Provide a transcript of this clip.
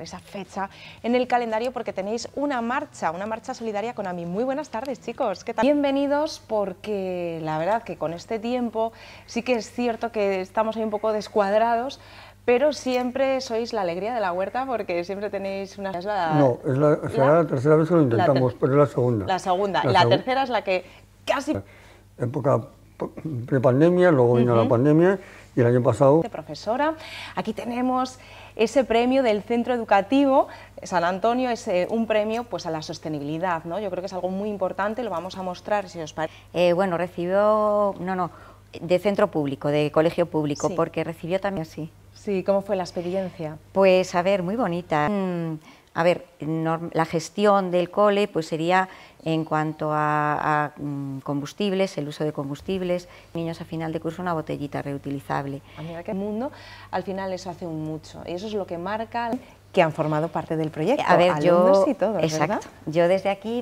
esa fecha en el calendario porque tenéis una marcha, una marcha solidaria con AMI. Muy buenas tardes, chicos. ¿Qué tal? Bienvenidos porque la verdad que con este tiempo sí que es cierto que estamos ahí un poco descuadrados, pero siempre sois la alegría de la huerta porque siempre tenéis una... no, es la, será la, tercera vez que lo intentamos, pero es la segunda. La segunda. La, tercera es la que casi... Época prepandemia, pues, luego vino la pandemia y el año pasado. Profesora, aquí tenemos ese premio del Centro Educativo San Antonio, es un premio pues a la sostenibilidad, ¿no? Yo creo que es algo muy importante, lo vamos a mostrar si os parece. Eh, bueno, recibió, no, no, de centro público, de colegio público, porque recibió también sí. Sí, ¿cómo fue la experiencia? Pues a ver, muy bonita. Mm, a ver, la gestión del cole pues sería en cuanto a, mm, combustibles, el uso de combustibles, niños a final de curso una botellita reutilizable. A mira qué mundo, al final les hace un mucho y eso es lo que marca que han formado parte del proyecto, a ver, alumnos y todo, Exacto, yo desde aquí